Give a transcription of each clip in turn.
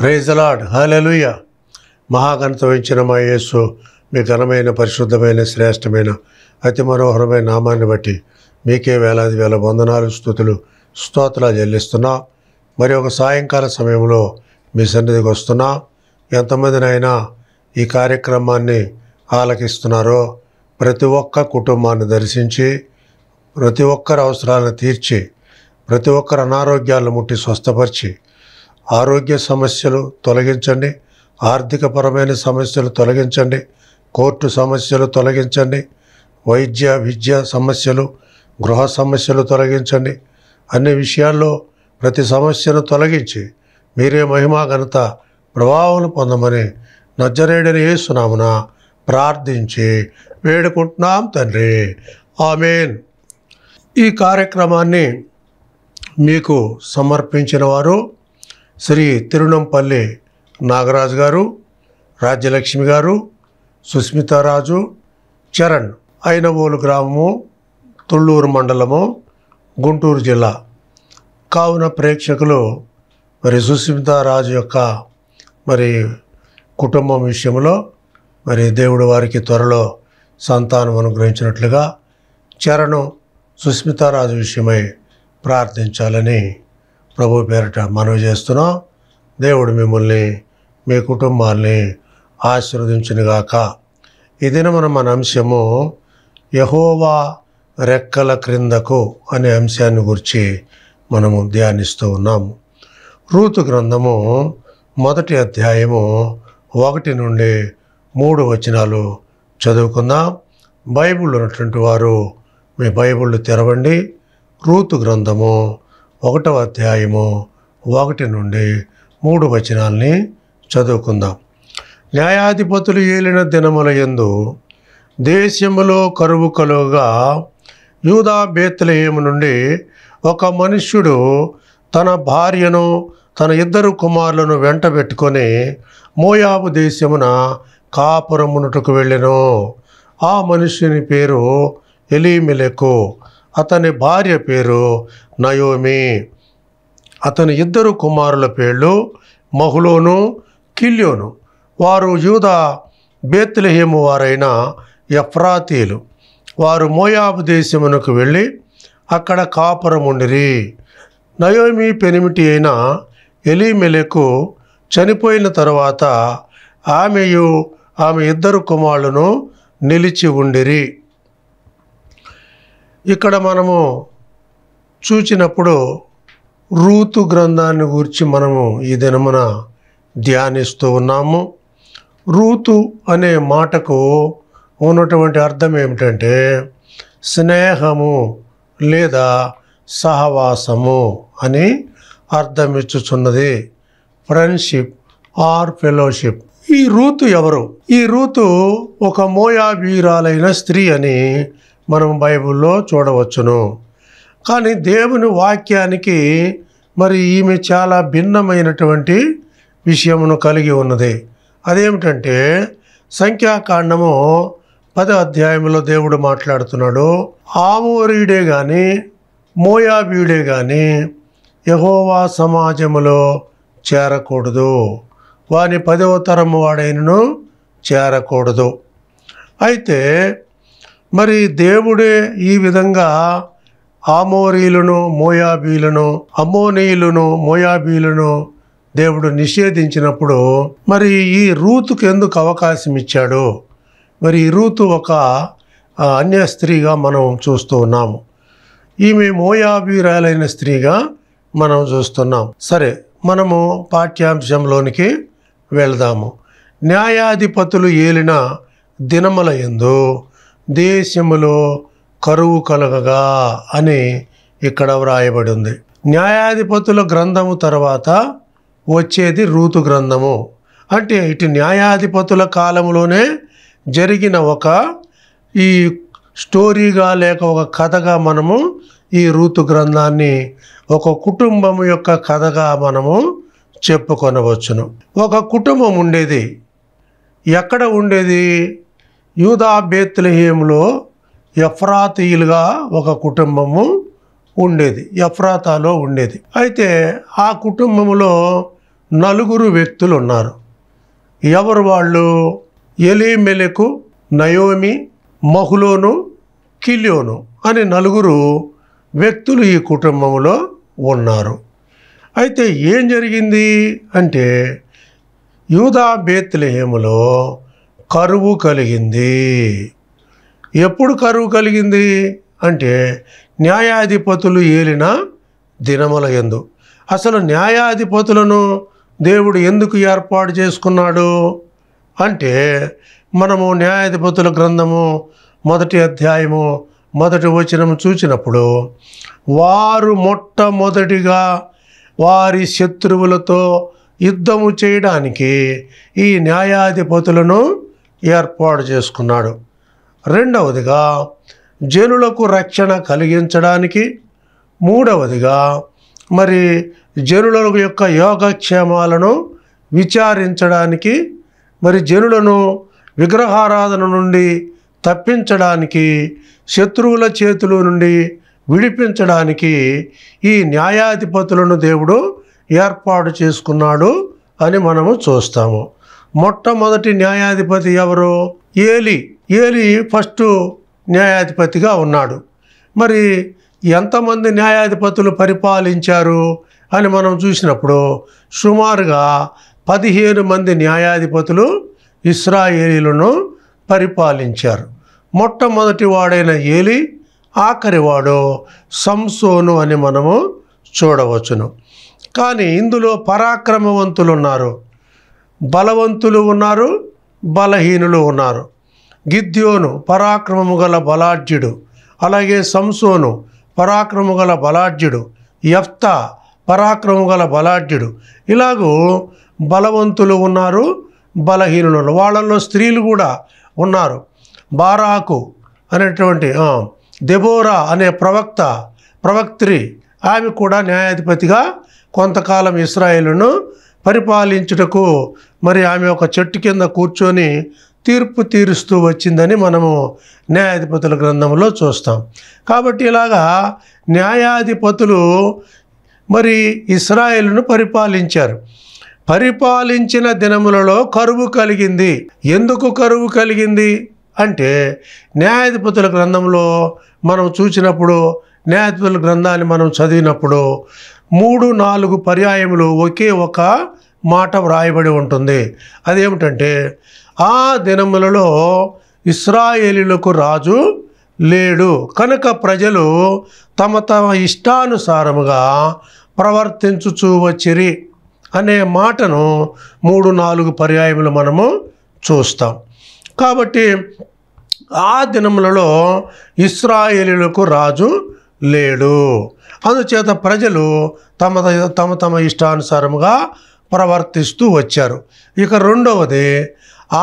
praise lord hallelujah మహాగణత వహించిన మా యేసు మీ ఘనమైన పరిశుద్ధమైన శ్రేష్టమైన అతి మనోహరమైన నామాన్ని బట్టి మీకే వేలాది వేల వందనాలు స్థుతులు స్తోత్రాలు చెల్లిస్తున్నా మరి ఒక సాయంకాల సమయంలో మీ సన్నిధికి వస్తున్నా ఎంతమందినైనా ఈ కార్యక్రమాన్ని ఆలకిస్తున్నారో ప్రతి ఒక్క కుటుంబాన్ని దర్శించి ప్రతి ఒక్కరి అవసరాలను తీర్చి ప్రతి ఒక్కరి అనారోగ్యాలను ముట్టి స్వస్థపరిచి ఆరోగ్య సమస్యలు తొలగించండి ఆర్థికపరమైన సమస్యలు తొలగించండి కోర్టు సమస్యలు తొలగించండి వైద్య విద్య సమస్యలు గృహ సమస్యలు తొలగించండి అన్ని విషయాల్లో ప్రతి సమస్యను తొలగించి మీరే మహిమా ఘనత ప్రభావం పొందమని నజ్జరేడని ఏసునామున ప్రార్థించి వేడుకుంటున్నాం తండ్రి ఆమెన్ ఈ కార్యక్రమాన్ని మీకు సమర్పించిన వారు శ్రీ తిరునంపల్లి నాగరాజు గారు రాజ్యలక్ష్మి గారు సుస్మితారాజు చరణ్ అయినవోలు గ్రామము తుళ్ళూరు మండలము గుంటూరు జిల్లా కావున ప్రేక్షకులు మరి సుస్మితారాజు యొక్క మరి కుటుంబం విషయంలో మరి దేవుడు వారికి త్వరలో సంతానం అనుగ్రహించినట్లుగా చరణ్ సుస్మితారాజు విషయమై ప్రార్థించాలని ప్రభు పేరిట మనవి చేస్తున్నాం దేవుడు మిమ్మల్ని మీ కుటుంబాన్ని ఆశీర్వదించునుగాక ఈ దినమున మన అంశము యహోవా రెక్కల క్రిందకు అనే అంశాన్ని గురించి మనము ధ్యానిస్తూ ఉన్నాము రూతు గ్రంథము మొదటి అధ్యాయము ఒకటి నుండి మూడు వచనాలు చదువుకుందాం బైబుల్ ఉన్నటువంటి వారు మీ బైబుళ్ళు తెరవండి రూతు గ్రంథము ఒకటవ అధ్యాయము ఒకటి నుండి మూడు వచనాల్ని చదువుకుందాం న్యాయాధిపతులు ఏలిన దినముల ఎందు దేశములో కరువు కలుగా యూదా బేత్లహేము నుండి ఒక మనుష్యుడు తన భార్యను తన ఇద్దరు కుమారులను వెంటబెట్టుకొని మోయాబు దేశమున కాపురమునుటకు వెళ్ళెను ఆ మనుషుని పేరు ఎలీమిలెకు అతని భార్య పేరు నయోమి అతని ఇద్దరు కుమారుల పేర్లు మహులోను కిల్యోను వారు యూద బేత్లహేము వారైన ఎఫ్రాతీలు వారు మోయాబు దేశమునకు వెళ్ళి అక్కడ కాపురముండిరి నయోమి పెనిమిటి అయిన ఎలీమెలకు చనిపోయిన తర్వాత ఆమెయు ఆమె ఇద్దరు కుమారులను నిలిచి ఉండిరి ఇక్కడ మనము చూచినప్పుడు రూతు గ్రంథాన్ని గురించి మనము ఈ దినమున ధ్యానిస్తూ ఉన్నాము రూతు అనే మాటకు ఉన్నటువంటి అర్థం ఏమిటంటే స్నేహము లేదా సహవాసము అని అర్థం ఇచ్చుచున్నది ఫ్రెండ్షిప్ ఆర్ ఫెలోషిప్ ఈ రూతు ఎవరు ఈ రూతు ఒక మోయాబీరాలైన స్త్రీ అని మనం బైబిల్లో చూడవచ్చును కానీ దేవుని వాక్యానికి మరి ఈమె చాలా భిన్నమైనటువంటి విషయమును కలిగి ఉన్నది అదేమిటంటే సంఖ్యాకాండము పద అధ్యాయంలో దేవుడు మాట్లాడుతున్నాడు ఆమోరీడే కానీ మోయాబీడే కానీ యహోవా సమాజములో చేరకూడదు వాని పదవ తరము వాడైనను చేరకూడదు అయితే మరి దేవుడే ఈ విధంగా ఆమోరీలను మోయాబీలను అమోనీయులను మోయాబీలను దేవుడు నిషేధించినప్పుడు మరి ఈ రూతుకు ఎందుకు అవకాశం ఇచ్చాడు మరి ఈ రూతు ఒక అన్య స్త్రీగా మనం చూస్తూ ఉన్నాము ఈమె మోయాబీరాలైన స్త్రీగా మనం చూస్తున్నాం సరే మనము పాఠ్యాంశంలోనికి వెళదాము న్యాయాధిపతులు ఏలిన దినముల ఎందు దేశములో కరువు కలగగా అని ఇక్కడ వ్రాయబడి ఉంది న్యాయాధిపతుల గ్రంథము తర్వాత వచ్చేది రూతు గ్రంథము అంటే ఇటు న్యాయాధిపతుల కాలంలోనే జరిగిన ఒక ఈ స్టోరీగా లేక ఒక కథగా మనము ఈ రూతు గ్రంథాన్ని ఒక కుటుంబం యొక్క కథగా మనము చెప్పుకొనవచ్చును ఒక కుటుంబం ఉండేది ఎక్కడ ఉండేది యూదా బేత్లహేములో ఎఫ్రాతీయులుగా ఒక కుటుంబము ఉండేది ఎఫ్రాతాలో ఉండేది అయితే ఆ కుటుంబంలో నలుగురు వ్యక్తులు ఉన్నారు ఎవరు వాళ్ళు ఎలిమెలకు నయోమి మహులోను కిలియోను అనే నలుగురు వ్యక్తులు ఈ కుటుంబంలో ఉన్నారు అయితే ఏం జరిగింది అంటే యూదా బేత్లహేములో కరువు కలిగింది ఎప్పుడు కరువు కలిగింది అంటే న్యాయాధిపతులు ఏలిన దినముల ఎందు అసలు న్యాయాధిపతులను దేవుడు ఎందుకు ఏర్పాటు చేసుకున్నాడు అంటే మనము న్యాయాధిపతుల గ్రంథము మొదటి అధ్యాయము మొదటి వచనము చూసినప్పుడు వారు మొట్టమొదటిగా వారి శత్రువులతో యుద్ధము చేయడానికి ఈ న్యాయాధిపతులను ఏర్పాటు చేసుకున్నాడు రెండవదిగా జనులకు రక్షణ కలిగించడానికి మూడవదిగా మరి జనుల యొక్క యోగక్షేమాలను విచారించడానికి మరి జనులను విగ్రహారాధన నుండి తప్పించడానికి శత్రువుల చేతుల నుండి విడిపించడానికి ఈ న్యాయాధిపతులను దేవుడు ఏర్పాటు చేసుకున్నాడు అని మనము చూస్తాము మొట్టమొదటి న్యాయాధిపతి ఎవరు ఏలి ఏలి ఫస్ట్ న్యాయాధిపతిగా ఉన్నాడు మరి ఎంతమంది న్యాయాధిపతులు పరిపాలించారు అని మనం చూసినప్పుడు సుమారుగా పదిహేను మంది న్యాయాధిపతులు ఇస్రాయేలీలను పరిపాలించారు మొట్టమొదటి వాడైన ఏలి ఆఖరివాడు సంసోను అని మనము చూడవచ్చును కానీ ఇందులో పరాక్రమవంతులు ఉన్నారు బలవంతులు ఉన్నారు బలహీనులు ఉన్నారు గిద్యోను పరాక్రమము గల బలాఢ్యుడు అలాగే సంసోను పరాక్రమము గల బలాఢ్యుడు యఫ్త పరాక్రమము గల బలాఢ్యుడు ఇలాగూ బలవంతులు ఉన్నారు బలహీనులు వాళ్ళల్లో స్త్రీలు కూడా ఉన్నారు బారాకు అనేటువంటి దెబోరా అనే ప్రవక్త ప్రవక్త్రి ఆమె కూడా న్యాయాధిపతిగా కొంతకాలం ఇస్రాయేలును పరిపాలించుటకు మరి ఆమె ఒక చెట్టు కింద కూర్చొని తీర్పు తీరుస్తూ వచ్చిందని మనము న్యాయాధిపతుల గ్రంథంలో చూస్తాం కాబట్టి ఇలాగా న్యాయాధిపతులు మరి ఇస్రాయేల్ను పరిపాలించారు పరిపాలించిన దినములలో కరువు కలిగింది ఎందుకు కరువు కలిగింది అంటే న్యాయాధిపతుల గ్రంథంలో మనం చూసినప్పుడు న్యాయాధిపతుల గ్రంథాన్ని మనం చదివినప్పుడు మూడు నాలుగు పర్యాయములు ఒకే ఒక మాట వ్రాయబడి ఉంటుంది అదేమిటంటే ఆ దినములలో ఇస్రాయేలీలకు రాజు లేడు కనుక ప్రజలు తమ తమ ఇష్టానుసారముగా ప్రవర్తించుచూవచ్చిరి అనే మాటను మూడు నాలుగు పర్యాయములు మనము చూస్తాం కాబట్టి ఆ దినములలో ఇస్రాయేలీలకు రాజు లేడు అందుచేత ప్రజలు తమ తమ తమ ఇష్టానుసారముగా ప్రవర్తిస్తూ వచ్చారు ఇక రెండవది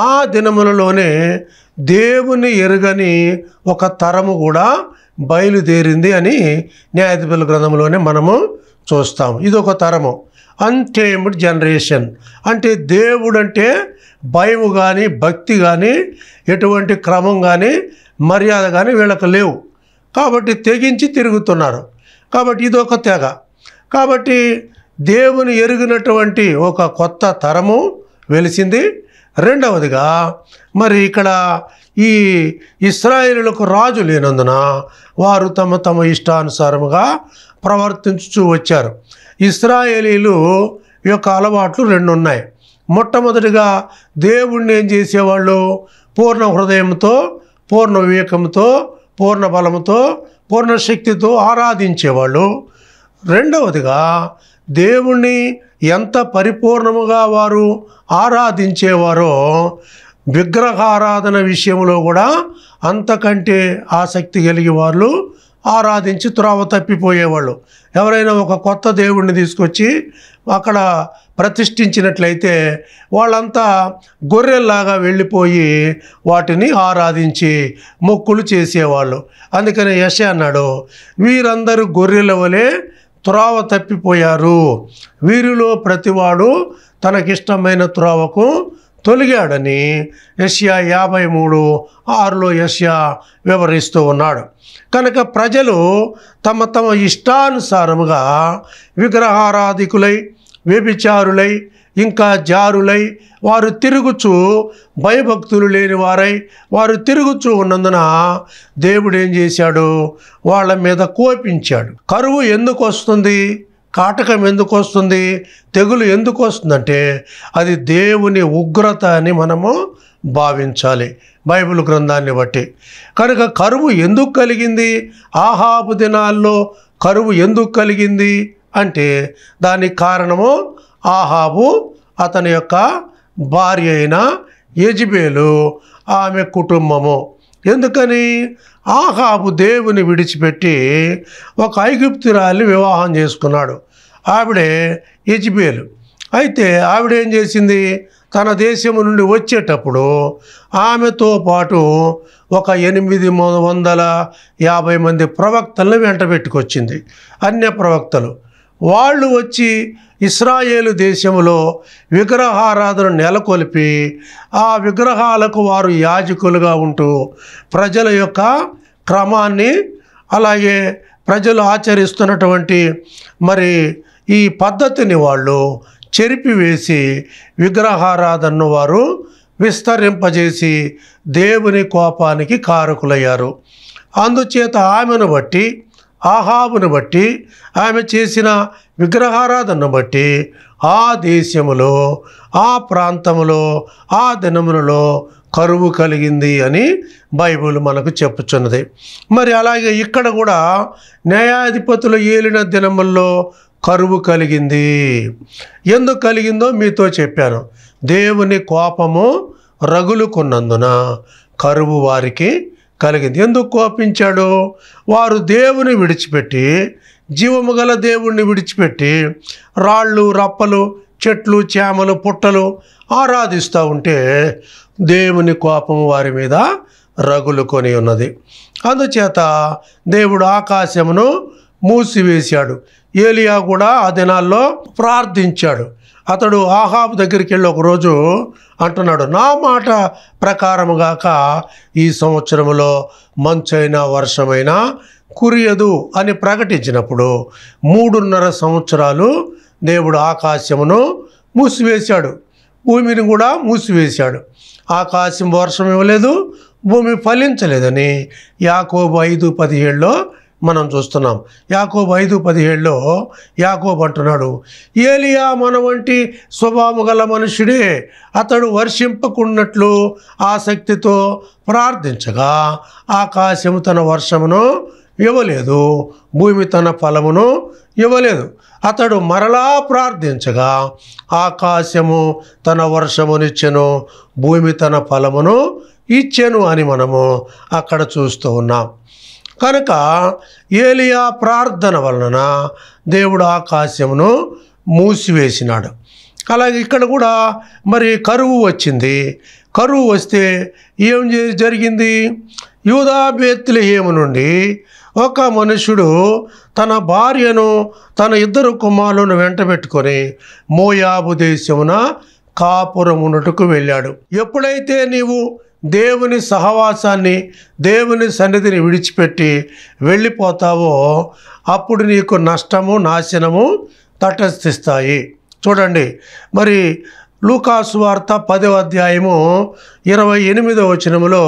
ఆ దినములలోనే దేవుని ఎరుగని ఒక తరము కూడా బయలుదేరింది అని న్యాయధిపతుల గ్రంథంలోనే మనము చూస్తాము ఇది ఒక తరము అన్టేమ్డ్ జనరేషన్ అంటే దేవుడు అంటే భయము కానీ భక్తి కానీ ఎటువంటి క్రమం కానీ మర్యాద కానీ వీళ్ళకి లేవు కాబట్టి తెగించి తిరుగుతున్నారు కాబట్టి ఇదొక తెగ కాబట్టి దేవుని ఎరిగినటువంటి ఒక కొత్త తరము వెలిసింది రెండవదిగా మరి ఇక్కడ ఈ ఇస్రాయేలులకు రాజు లేనందున వారు తమ తమ ఇష్టానుసారముగా ప్రవర్తించుచూ వచ్చారు ఇస్రాయేలీలు యొక్క అలవాట్లు రెండు ఉన్నాయి మొట్టమొదటిగా దేవుణ్ణి ఏం చేసేవాళ్ళు పూర్ణ హృదయంతో పూర్ణ వివేకంతో పూర్ణ బలంతో పూర్ణ శక్తితో ఆరాధించేవాళ్ళు రెండవదిగా దేవుణ్ణి ఎంత పరిపూర్ణముగా వారు ఆరాధించేవారో విగ్రహారాధన విషయంలో కూడా అంతకంటే ఆసక్తి కలిగి వాళ్ళు ఆరాధించి త్రోవ తప్పిపోయేవాళ్ళు ఎవరైనా ఒక కొత్త దేవుణ్ణి తీసుకొచ్చి అక్కడ ప్రతిష్ఠించినట్లయితే వాళ్ళంతా గొర్రెల్లాగా వెళ్ళిపోయి వాటిని ఆరాధించి మొక్కులు చేసేవాళ్ళు అందుకని యశ అన్నాడు వీరందరూ గొర్రెల వలె త్రోవ తప్పిపోయారు వీరిలో ప్రతివాడు తనకిష్టమైన త్రోవకు తొలిగాడని ఎస్యా యాభై మూడు ఆరులో ఎస్యా వివరిస్తూ ఉన్నాడు కనుక ప్రజలు తమ తమ ఇష్టానుసారముగా విగ్రహారాధికులై వ్యభిచారులై ఇంకా జారులై వారు తిరుగుచు భయభక్తులు లేని వారై వారు తిరుగుచు ఉన్నందున దేవుడు ఏం చేశాడు వాళ్ళ మీద కోపించాడు కరువు ఎందుకు వస్తుంది కాటకం ఎందుకు వస్తుంది తెగులు ఎందుకు వస్తుందంటే అది దేవుని ఉగ్రత అని మనము భావించాలి బైబిల్ గ్రంథాన్ని బట్టి కనుక కరువు ఎందుకు కలిగింది ఆహాపు దినాల్లో కరువు ఎందుకు కలిగింది అంటే దానికి కారణము ఆహాబు అతని యొక్క భార్య అయిన యజ్బేలు ఆమె కుటుంబము ఎందుకని ఆహాబు దేవుని విడిచిపెట్టి ఒక ఐగుప్తురాల్ని వివాహం చేసుకున్నాడు ఆవిడే యజ్బేలు అయితే ఆవిడేం చేసింది తన దేశం నుండి వచ్చేటప్పుడు ఆమెతో పాటు ఒక ఎనిమిది వందల యాభై మంది ప్రవక్తలను వెంట పెట్టుకొచ్చింది అన్య ప్రవక్తలు వాళ్ళు వచ్చి ఇస్రాయేలు దేశంలో విగ్రహారాధన నెలకొల్పి ఆ విగ్రహాలకు వారు యాజకులుగా ఉంటూ ప్రజల యొక్క క్రమాన్ని అలాగే ప్రజలు ఆచరిస్తున్నటువంటి మరి ఈ పద్ధతిని వాళ్ళు చెరిపివేసి విగ్రహారాధనను వారు విస్తరింపజేసి దేవుని కోపానికి కారకులయ్యారు అందుచేత ఆమెను బట్టి ఆహాబును బట్టి ఆమె చేసిన విగ్రహారాధనను బట్టి ఆ దేశములో ఆ ప్రాంతములో ఆ దినములలో కరువు కలిగింది అని బైబుల్ మనకు చెప్పుచున్నది మరి అలాగే ఇక్కడ కూడా న్యాయాధిపతులు ఏలిన దినముల్లో కరువు కలిగింది ఎందుకు కలిగిందో మీతో చెప్పాను దేవుని కోపము రగులుకున్నందున కరువు వారికి కలిగింది ఎందుకు కోపించాడు వారు దేవుని విడిచిపెట్టి జీవము గల దేవుణ్ణి విడిచిపెట్టి రాళ్ళు రప్పలు చెట్లు చేమలు పుట్టలు ఆరాధిస్తూ ఉంటే దేవుని కోపం వారి మీద రగులుకొని ఉన్నది అందుచేత దేవుడు ఆకాశమును మూసివేశాడు ఏలియా కూడా ఆ దినాల్లో ప్రార్థించాడు అతడు ఆహాబ్ దగ్గరికి వెళ్ళి ఒకరోజు అంటున్నాడు నా మాట ప్రకారముగాక ఈ సంవత్సరంలో మంచైనా వర్షమైనా కురియదు అని ప్రకటించినప్పుడు మూడున్నర సంవత్సరాలు దేవుడు ఆకాశమును మూసివేశాడు భూమిని కూడా మూసివేశాడు ఆకాశం వర్షం ఇవ్వలేదు భూమి ఫలించలేదని యాకోబు ఐదు పదిహేడులో మనం చూస్తున్నాం యాకోబు ఐదు పదిహేడులో యాకోబు అంటున్నాడు ఏలియా మన వంటి స్వభావం గల మనుషుడే అతడు వర్షింపకున్నట్లు ఆసక్తితో ప్రార్థించగా ఆకాశము తన వర్షమును ఇవ్వలేదు భూమి తన ఫలమును ఇవ్వలేదు అతడు మరలా ప్రార్థించగా ఆకాశము తన వర్షమునిచ్చెను భూమి తన ఫలమును ఇచ్చెను అని మనము అక్కడ చూస్తూ ఉన్నాం కనుక ఏలియా ప్రార్థన వలన దేవుడు ఆకాశమును మూసివేసినాడు అలాగే ఇక్కడ కూడా మరి కరువు వచ్చింది కరువు వస్తే ఏం జరిగింది యూదా ఏమి నుండి ఒక మనుషుడు తన భార్యను తన ఇద్దరు కుమారులను వెంటబెట్టుకొని మోయాబు దేశమున కాపురమునటుకు వెళ్ళాడు ఎప్పుడైతే నీవు దేవుని సహవాసాన్ని దేవుని సన్నిధిని విడిచిపెట్టి వెళ్ళిపోతావో అప్పుడు నీకు నష్టము నాశనము తటస్థిస్తాయి చూడండి మరి లూకాసు వార్త పదవ అధ్యాయము ఇరవై ఎనిమిదవ వచనములో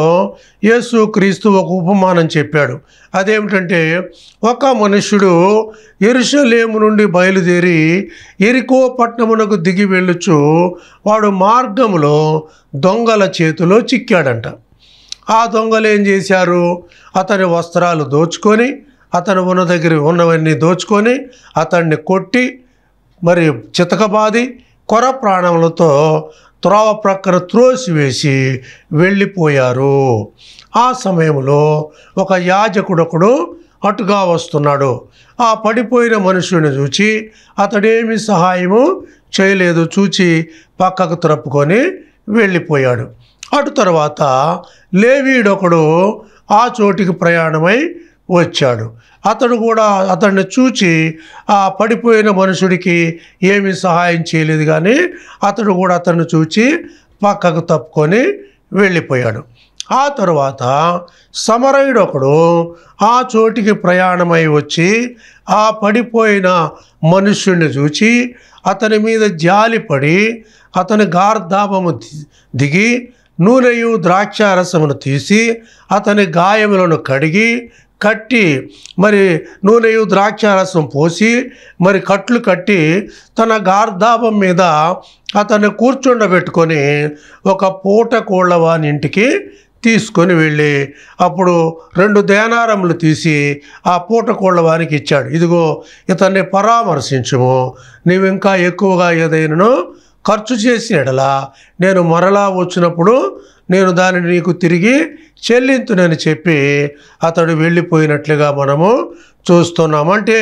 యేసు క్రీస్తు ఒక ఉపమానం చెప్పాడు అదేమిటంటే ఒక మనుష్యుడు ఎరుషలేము నుండి బయలుదేరి ఎరికో పట్టణమునకు దిగి వెళ్ళొచ్చు వాడు మార్గంలో దొంగల చేతిలో చిక్కాడంట ఆ దొంగలు ఏం చేశారు అతని వస్త్రాలు దోచుకొని అతను ఉన్న దగ్గర ఉన్నవన్నీ దోచుకొని అతన్ని కొట్టి మరి చితకబాది కొర ప్రాణములతో త్రోవ ప్రక్కన త్రోసివేసి వెళ్ళిపోయారు ఆ సమయంలో ఒక యాజకుడొకడు అటుగా వస్తున్నాడు ఆ పడిపోయిన మనుషుని చూచి అతడేమి సహాయము చేయలేదు చూచి పక్కకు తరుపుకొని వెళ్ళిపోయాడు అటు తర్వాత లేవీడొకడు ఆ చోటికి ప్రయాణమై వచ్చాడు అతడు కూడా అతన్ని చూచి ఆ పడిపోయిన మనుషుడికి ఏమీ సహాయం చేయలేదు కానీ అతడు కూడా అతన్ని చూచి పక్కకు తప్పుకొని వెళ్ళిపోయాడు ఆ తరువాత సమరయుడు ఒకడు ఆ చోటికి ప్రయాణమై వచ్చి ఆ పడిపోయిన మనుష్యుడిని చూచి అతని మీద జాలిపడి అతని గార్ధాపము దిగి నూనెయు ద్రాక్షారసమును తీసి అతని గాయములను కడిగి కట్టి మరి నూనెయు ద్రాక్షారసం పోసి మరి కట్లు కట్టి తన గార్ధాభం మీద అతన్ని కూర్చుండబెట్టుకొని ఒక పూట కోళ్ళవాని ఇంటికి తీసుకొని వెళ్ళి అప్పుడు రెండు దేనారములు తీసి ఆ పూట కోళ్ళవానికి ఇచ్చాడు ఇదిగో ఇతన్ని పరామర్శించము నీవింకా ఎక్కువగా ఏదైనానో ఖర్చు చేసి ఎడల నేను మరలా వచ్చినప్పుడు నేను దానిని నీకు తిరిగి చెల్లింతునని చెప్పి అతడు వెళ్ళిపోయినట్లుగా మనము చూస్తున్నాం అంటే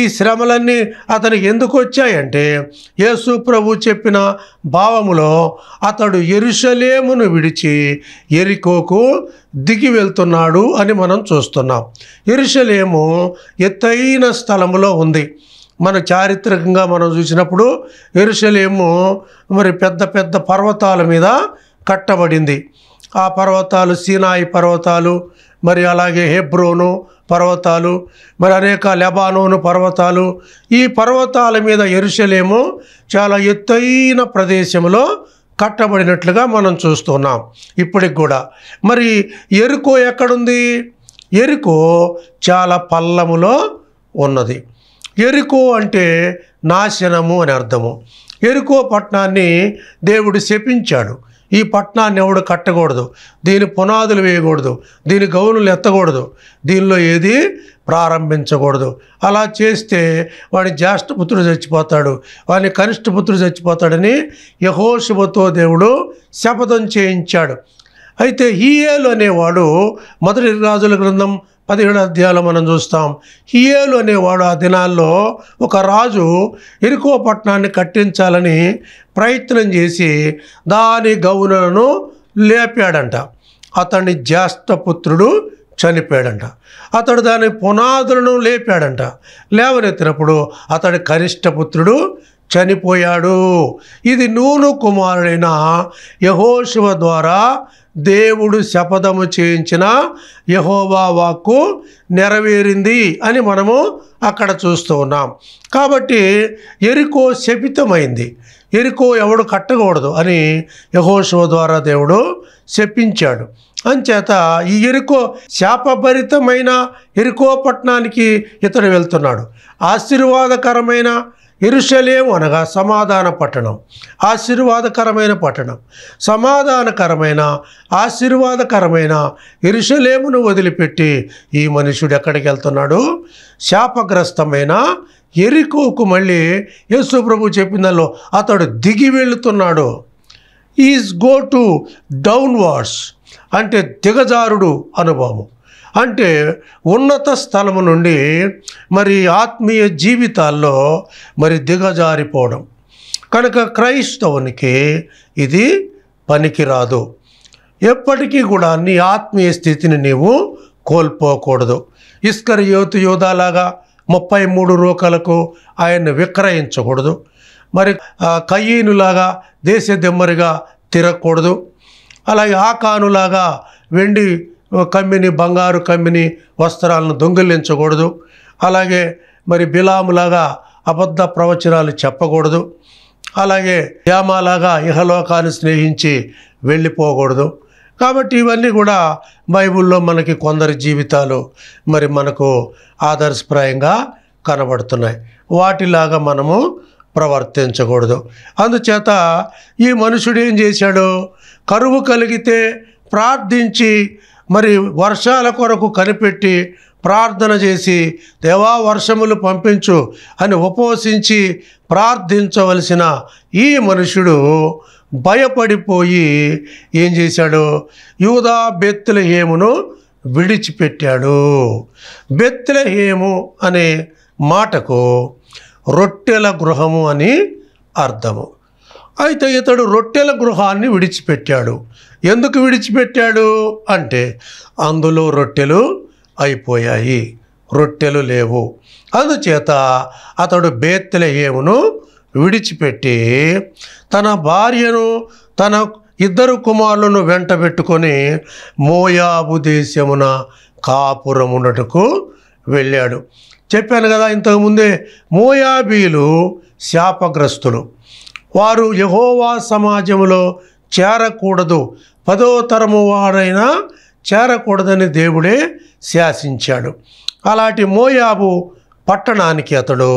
ఈ శ్రమలన్నీ అతనికి ఎందుకు వచ్చాయంటే యేసు ప్రభు చెప్పిన భావములో అతడు ఎరుషలేమును విడిచి ఎరికోకు దిగి వెళ్తున్నాడు అని మనం చూస్తున్నాం ఎరుషలేము ఎత్తైన స్థలంలో ఉంది మన చారిత్రకంగా మనం చూసినప్పుడు ఎరుసలేము మరి పెద్ద పెద్ద పర్వతాల మీద కట్టబడింది ఆ పర్వతాలు సీనాయి పర్వతాలు మరి అలాగే హెబ్రోను పర్వతాలు మరి అనేక లెబానోను పర్వతాలు ఈ పర్వతాల మీద ఎరుసలేము చాలా ఎత్తైన ప్రదేశంలో కట్టబడినట్లుగా మనం చూస్తున్నాం ఇప్పటికి కూడా మరి ఎరుకో ఎక్కడుంది ఎరుకో చాలా పల్లములో ఉన్నది ఎరుకో అంటే నాశనము అని అర్థము ఎరుకో పట్టణాన్ని దేవుడు శపించాడు ఈ పట్టణాన్ని ఎవడు కట్టకూడదు దీని పునాదులు వేయకూడదు దీని గౌనులు ఎత్తకూడదు దీనిలో ఏది ప్రారంభించకూడదు అలా చేస్తే వాడి జ్యేష్ఠపుత్రుడు చచ్చిపోతాడు వాని కనిష్టపుత్రుడు చచ్చిపోతాడని యహోశుభతో దేవుడు శపథం చేయించాడు అయితే ఏలు అనేవాడు మొదటి రాజుల గ్రంథం పదిహేడు అధ్యాయంలో మనం చూస్తాం హియేలు అనేవాడు ఆ దినాల్లో ఒక రాజు ఇరుకో పట్టణాన్ని కట్టించాలని ప్రయత్నం చేసి దాని గౌనులను లేపాడంట అతని జ్యేష్ఠపుత్రుడు చనిపోయాడంట అతడు దాని పునాదులను లేపాడంట లేవనెత్తినప్పుడు అతడి కనిష్టపుత్రుడు చనిపోయాడు ఇది నూను కుమారుడైన యహోశివ ద్వారా దేవుడు శపథము చేయించిన యహోవా వాక్కు నెరవేరింది అని మనము అక్కడ చూస్తూ ఉన్నాం కాబట్టి ఎరుకో శపితమైంది ఎరుకో ఎవడు కట్టకూడదు అని యహోశివ ద్వారా దేవుడు శపించాడు అంచేత ఈ ఎరుకో శాపభరితమైన ఎరుకో పట్టణానికి ఇతడు వెళ్తున్నాడు ఆశీర్వాదకరమైన ఇరుషలేం అనగా సమాధాన పట్టణం ఆశీర్వాదకరమైన పట్టణం సమాధానకరమైన ఆశీర్వాదకరమైన ఇరుషలేమును వదిలిపెట్టి ఈ మనుషుడు ఎక్కడికి వెళ్తున్నాడు శాపగ్రస్తమైన ఎరికోకు మళ్ళీ యేసు ప్రభు చెప్పిందలో అతడు దిగి వెళుతున్నాడు ఈజ్ గో టు డౌన్వార్డ్స్ అంటే దిగజారుడు అనుభవం అంటే ఉన్నత స్థలము నుండి మరి ఆత్మీయ జీవితాల్లో మరి దిగజారిపోవడం కనుక క్రైస్తవునికి ఇది పనికిరాదు ఎప్పటికీ కూడా నీ ఆత్మీయ స్థితిని నీవు కోల్పోకూడదు ఇస్కర్ యోతి యోధాలాగా ముప్పై మూడు రూకలకు ఆయన్ని విక్రయించకూడదు మరి కయ్యీనులాగా దేశ దెమ్మరిగా తిరగకూడదు అలాగే ఆకానులాగా వెండి కంపెనీ బంగారు కమ్మిని వస్త్రాలను దొంగిలించకూడదు అలాగే మరి బిలాములాగా అబద్ధ ప్రవచనాలు చెప్పకూడదు అలాగే యామాలాగా ఇహలోకాన్ని స్నేహించి వెళ్ళిపోకూడదు కాబట్టి ఇవన్నీ కూడా బైబిల్లో మనకి కొందరి జీవితాలు మరి మనకు ఆదర్శప్రాయంగా కనబడుతున్నాయి వాటిలాగా మనము ప్రవర్తించకూడదు అందుచేత ఈ మనుషుడు ఏం చేశాడు కరువు కలిగితే ప్రార్థించి మరి వర్షాల కొరకు కనిపెట్టి ప్రార్థన చేసి దేవా వర్షములు పంపించు అని ఉపవసించి ప్రార్థించవలసిన ఈ మనుషుడు భయపడిపోయి ఏం చేశాడు యూదా బెత్తుల హేమును విడిచిపెట్టాడు బెత్తుల హేము అనే మాటకు రొట్టెల గృహము అని అర్థము అయితే ఇతడు రొట్టెల గృహాన్ని విడిచిపెట్టాడు ఎందుకు విడిచిపెట్టాడు అంటే అందులో రొట్టెలు అయిపోయాయి రొట్టెలు లేవు అందుచేత అతడు ఏమును విడిచిపెట్టి తన భార్యను తన ఇద్దరు కుమారులను వెంట పెట్టుకొని మోయాబు దేశమున కాపురమునటకు వెళ్ళాడు చెప్పాను కదా ఇంతకుముందే మోయాబీలు శాపగ్రస్తులు వారు యహోవా సమాజంలో చేరకూడదు పదో తరము వారైనా చేరకూడదని దేవుడే శాసించాడు అలాంటి మోయాబు పట్టణానికి అతడు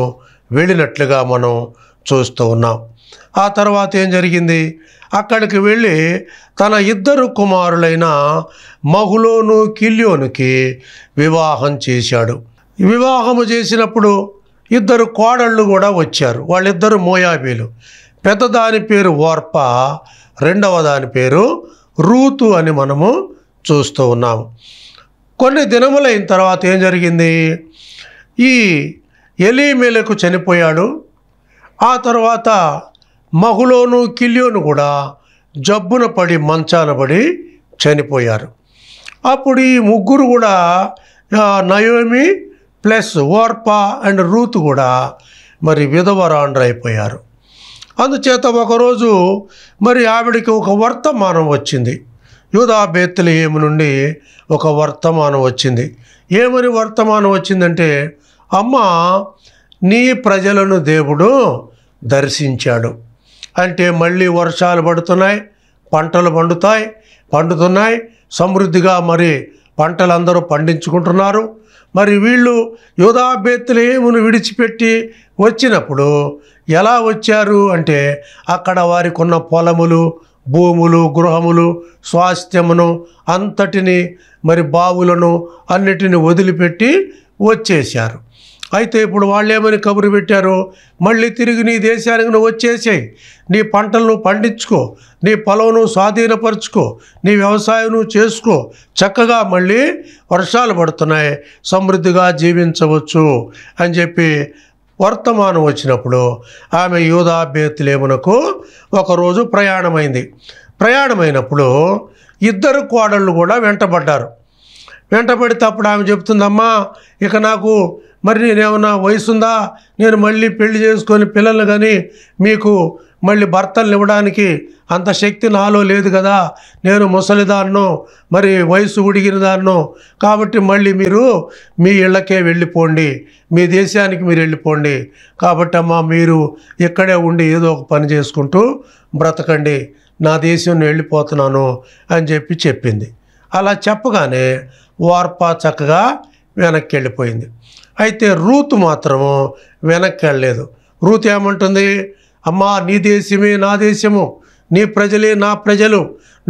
వెళ్ళినట్లుగా మనం చూస్తూ ఉన్నాం ఆ తర్వాత ఏం జరిగింది అక్కడికి వెళ్ళి తన ఇద్దరు కుమారులైన మహులోను కిల్లోనికి వివాహం చేశాడు వివాహము చేసినప్పుడు ఇద్దరు కోడళ్ళు కూడా వచ్చారు వాళ్ళిద్దరు మోయాబీలు పెద్దదాని పేరు ఓర్ప రెండవ దాని పేరు రూతు అని మనము చూస్తూ ఉన్నాము కొన్ని దినములైన తర్వాత ఏం జరిగింది ఈ ఎలీమేలకు చనిపోయాడు ఆ తర్వాత మహులోను కిలియోను కూడా జబ్బున పడి మంచాన పడి చనిపోయారు అప్పుడు ఈ ముగ్గురు కూడా Naomi plus Orpah and Ruth కూడా మరి విధవరాండ్రైపోయారు అందుచేత ఒకరోజు మరి ఆవిడకి ఒక వర్తమానం వచ్చింది యూదా ఏమి నుండి ఒక వర్తమానం వచ్చింది ఏమని వర్తమానం వచ్చిందంటే అమ్మ నీ ప్రజలను దేవుడు దర్శించాడు అంటే మళ్ళీ వర్షాలు పడుతున్నాయి పంటలు పండుతాయి పండుతున్నాయి సమృద్ధిగా మరి పంటలందరూ పండించుకుంటున్నారు మరి వీళ్ళు ఏమును విడిచిపెట్టి వచ్చినప్పుడు ఎలా వచ్చారు అంటే అక్కడ వారికున్న పొలములు భూములు గృహములు స్వాస్థ్యమును అంతటిని మరి బావులను అన్నిటిని వదిలిపెట్టి వచ్చేశారు అయితే ఇప్పుడు వాళ్ళేమని కబురు పెట్టారో మళ్ళీ తిరిగి నీ దేశానికి నువ్వు వచ్చేసే నీ పంటలను పండించుకో నీ పొలంను స్వాధీనపరుచుకో నీ వ్యవసాయం చేసుకో చక్కగా మళ్ళీ వర్షాలు పడుతున్నాయి సమృద్ధిగా జీవించవచ్చు అని చెప్పి వర్తమానం వచ్చినప్పుడు ఆమె యూదా బేతులేమునకు ఒకరోజు ప్రయాణమైంది ప్రయాణమైనప్పుడు ఇద్దరు కోడళ్ళు కూడా వెంటబడ్డారు వెంటబడితే అప్పుడు ఆమె చెప్తుందమ్మా ఇక నాకు మరి నేనేమన్నా వయసు ఉందా నేను మళ్ళీ పెళ్లి చేసుకొని పిల్లలు కానీ మీకు మళ్ళీ భర్తలు ఇవ్వడానికి అంత శక్తి నాలో లేదు కదా నేను ముసలిదాన్ను మరి వయసు ఉడిగిన దాన్ను కాబట్టి మళ్ళీ మీరు మీ ఇళ్ళకే వెళ్ళిపోండి మీ దేశానికి మీరు వెళ్ళిపోండి కాబట్టి అమ్మ మీరు ఇక్కడే ఉండి ఏదో ఒక పని చేసుకుంటూ బ్రతకండి నా దేశం వెళ్ళిపోతున్నాను అని చెప్పి చెప్పింది అలా చెప్పగానే వార్పా చక్కగా వెనక్కి వెళ్ళిపోయింది అయితే రూతు మాత్రము వెనక్కి వెళ్ళలేదు రూతు ఏమంటుంది అమ్మా నీ దేశమే నా దేశము నీ ప్రజలే నా ప్రజలు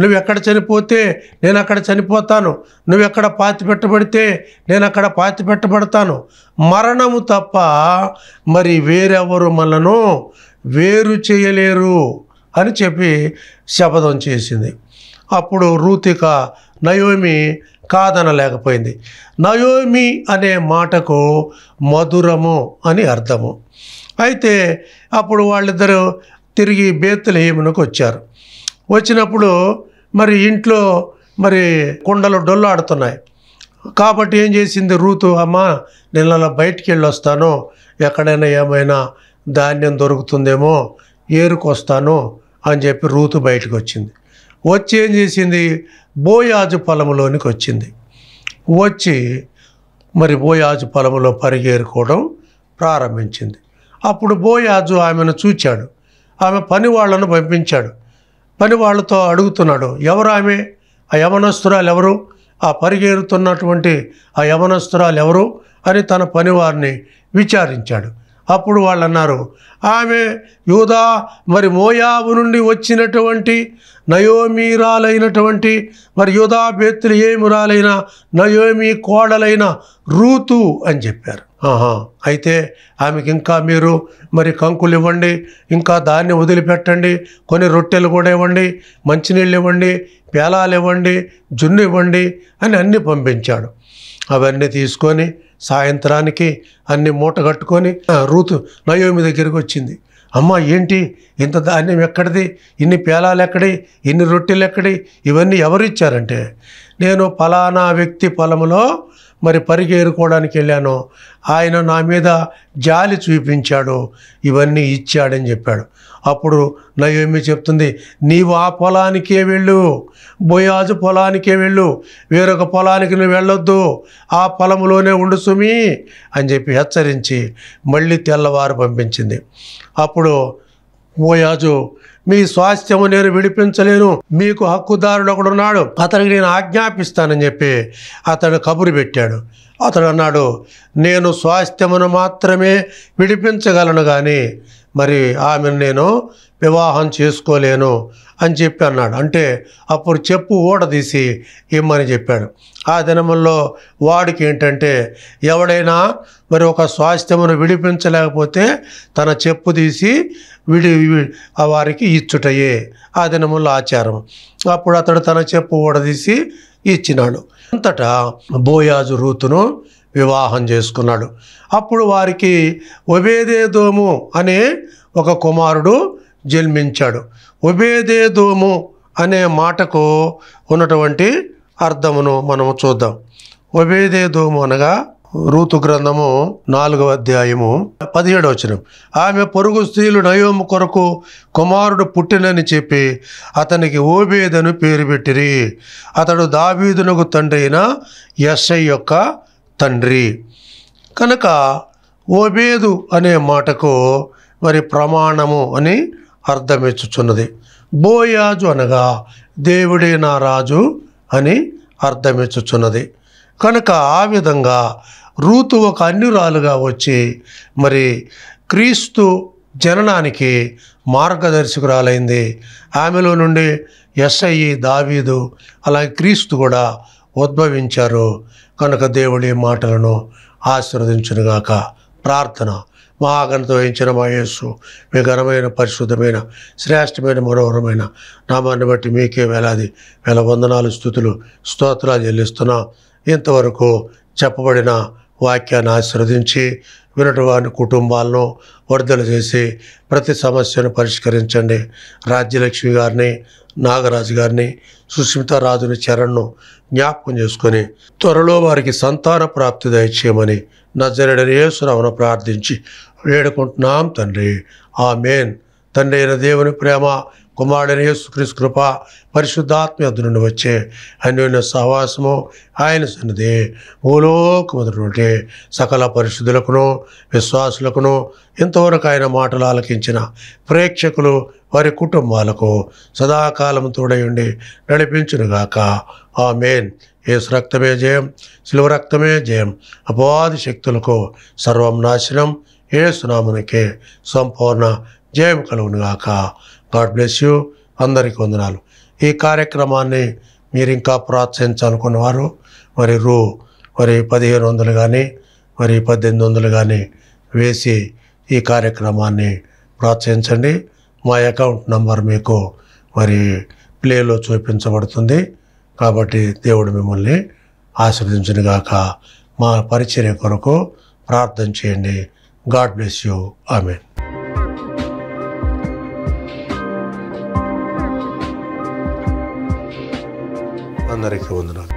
నువ్వు ఎక్కడ చనిపోతే నేను అక్కడ చనిపోతాను నువ్వు ఎక్కడ పాతి పెట్టబడితే నేను అక్కడ పాతి పెట్టబడతాను మరణము తప్ప మరి వేరెవరు మనను వేరు చేయలేరు అని చెప్పి శపథం చేసింది అప్పుడు రూతిక నయోమి కాదనలేకపోయింది నయోమి అనే మాటకు మధురము అని అర్థము అయితే అప్పుడు వాళ్ళిద్దరూ తిరిగి బేతులహీమునకు వచ్చారు వచ్చినప్పుడు మరి ఇంట్లో మరి కుండలు డొల్లాడుతున్నాయి కాబట్టి ఏం చేసింది రూతు అమ్మ నేను అలా బయటికి వస్తాను ఎక్కడైనా ఏమైనా ధాన్యం దొరుకుతుందేమో ఏరుకొస్తాను అని చెప్పి రూతు బయటకు వచ్చింది వచ్చి ఏం చేసింది బోయాజు పొలంలోనికి వచ్చింది వచ్చి మరి బోయాజు పొలంలో పరిగేరుకోవడం ప్రారంభించింది అప్పుడు బోయాజు ఆమెను చూచాడు ఆమె పని వాళ్ళను పంపించాడు పని వాళ్ళతో అడుగుతున్నాడు ఎవరు ఆమె ఆ యవనస్తురాలు ఎవరు ఆ పరిగేరుతున్నటువంటి ఆ యవనస్తురాలు ఎవరు అని తన పనివారిని విచారించాడు అప్పుడు వాళ్ళు అన్నారు ఆమె యూదా మరి మోయాబు నుండి వచ్చినటువంటి నయోమీరాలైనటువంటి మరి యూదా బేత్రి ఏమురాలైన నయోమి కోడలైన రూతు అని చెప్పారు ఆహా అయితే ఆమెకి ఇంకా మీరు మరి కంకులు ఇవ్వండి ఇంకా దాన్ని వదిలిపెట్టండి కొన్ని రొట్టెలు కూడా ఇవ్వండి మంచినీళ్ళు ఇవ్వండి పేలాలు ఇవ్వండి జున్ను ఇవ్వండి అని అన్నీ పంపించాడు అవన్నీ తీసుకొని సాయంత్రానికి అన్ని మూట కట్టుకొని రూతు నయోమి దగ్గరికి వచ్చింది అమ్మ ఏంటి ఇంత ధాన్యం ఎక్కడిది ఇన్ని పేలాలు ఎక్కడి ఇన్ని రొట్టెలు ఎక్కడి ఇవన్నీ ఇచ్చారంటే నేను ఫలానా వ్యక్తి పొలంలో మరి పరిగేరుకోవడానికి వెళ్ళాను ఆయన నా మీద జాలి చూపించాడు ఇవన్నీ ఇచ్చాడని చెప్పాడు అప్పుడు నయోమి చెప్తుంది నీవు ఆ పొలానికే వెళ్ళు బొయాజు పొలానికే వెళ్ళు వేరొక పొలానికి నువ్వు వెళ్ళొద్దు ఆ పొలంలోనే ఉండు సుమి అని చెప్పి హెచ్చరించి మళ్ళీ తెల్లవారు పంపించింది అప్పుడు బోయాజు మీ స్వాస్థ్యము నేను విడిపించలేను మీకు హక్కుదారుడు ఒకడున్నాడు అతనికి నేను ఆజ్ఞాపిస్తానని చెప్పి అతను కబురు పెట్టాడు అతడు అన్నాడు నేను స్వాస్థ్యమును మాత్రమే విడిపించగలను కానీ మరి ఆమెను నేను వివాహం చేసుకోలేను అని చెప్పి అన్నాడు అంటే అప్పుడు చెప్పు ఓడ తీసి ఇమ్మని చెప్పాడు ఆ దినముల్లో వాడికి ఏంటంటే ఎవడైనా మరి ఒక స్వాస్థ్యమును విడిపించలేకపోతే తన చెప్పు తీసి విడి వారికి ఇచ్చుటయే ఆ దినముల్లో ఆచారం అప్పుడు అతడు తన చెప్పు ఓడదీసి ఇచ్చినాడు అంతటా బోయాజు రూతును వివాహం చేసుకున్నాడు అప్పుడు వారికి ఒబేదేదోము అనే ఒక కుమారుడు జన్మించాడు ఒబేదేదోము అనే మాటకు ఉన్నటువంటి అర్థమును మనము చూద్దాం ఒబేదేదోము అనగా రూతు గ్రంథము నాలుగవ అధ్యాయము పదిహేడవ వచనం ఆమె పొరుగు స్త్రీలు నయోము కొరకు కుమారుడు పుట్టినని చెప్పి అతనికి ఓబేదను పేరు పెట్టిరి అతడు దావీదునకు తండ్రి అయిన ఎస్ఐ యొక్క తండ్రి కనుక ఓబేదు అనే మాటకు మరి ప్రమాణము అని అర్థమిచ్చుచున్నది బోయాజు అనగా దేవుడే నా రాజు అని అర్థమిచ్చుచున్నది కనుక ఆ విధంగా రూతు ఒక అన్యురాలుగా వచ్చి మరి క్రీస్తు జననానికి మార్గదర్శకురాలైంది ఆమెలో నుండి ఎస్ఐ దావీదు అలాగే క్రీస్తు కూడా ఉద్భవించారు కనుక దేవుడి మాటలను ఆశీర్వదించనుగాక ప్రార్థన మహాగణతో వహించిన మా యేసు మీ ఘనమైన పరిశుద్ధమైన శ్రేష్టమైన మనోహరమైన నామాన్ని బట్టి మీకే వేలాది వేల వందనాలు స్థుతులు స్తోత్రాలు చెల్లిస్తున్నా ఇంతవరకు చెప్పబడిన వాక్యాన్ని ఆశీర్వదించి వారి కుటుంబాలను వర్ధలు చేసి ప్రతి సమస్యను పరిష్కరించండి రాజ్యలక్ష్మి గారిని నాగరాజు గారిని సుస్మితారాజుని చరణ్ను జ్ఞాపకం చేసుకొని త్వరలో వారికి సంతాన ప్రాప్తి దయచేయమని నజరడని యేసునామను ప్రార్థించి వేడుకుంటున్నాం తండ్రి ఆ మేన్ తండ్రి అయిన దేవుని ప్రేమ కుమారుడు యేసుక్రీస్ కృప పరిశుద్ధాత్మ నుండి వచ్చే అన్యోన్య సహవాసము ఆయన సన్నిధి మొదటి సకల పరిశుద్ధులకును విశ్వాసులకును ఇంతవరకు ఆయన మాటలు ఆలకించిన ప్రేక్షకులు వారి కుటుంబాలకు సదాకాలం తోడయుండి నడిపించునుగాక ఆ మేన్ ఏసు రక్తమే జయం శిలువ రక్తమే జయం అపవాది శక్తులకు సర్వం నాశనం ఏ సునామునికే సంపూర్ణ జయం కలుగునుగాక గాడ్ బ్లెస్ యూ అందరికీ వందనాలు ఈ కార్యక్రమాన్ని మీరు ఇంకా ప్రోత్సహించాలనుకున్న వారు మరి రూ మరి పదిహేను వందలు కానీ మరి పద్దెనిమిది వందలు కానీ వేసి ఈ కార్యక్రమాన్ని ప్రోత్సహించండి మా అకౌంట్ నంబర్ మీకు మరి ప్లేలో చూపించబడుతుంది కాబట్టి దేవుడు మిమ్మల్ని గాక మా పరిచర్య కొరకు ప్రార్థన చేయండి గాడ్ బ్లెస్ యూ ఆమెన్ ಕಾರ್ಯಕ್ರಮವನ್ನು ನಾನು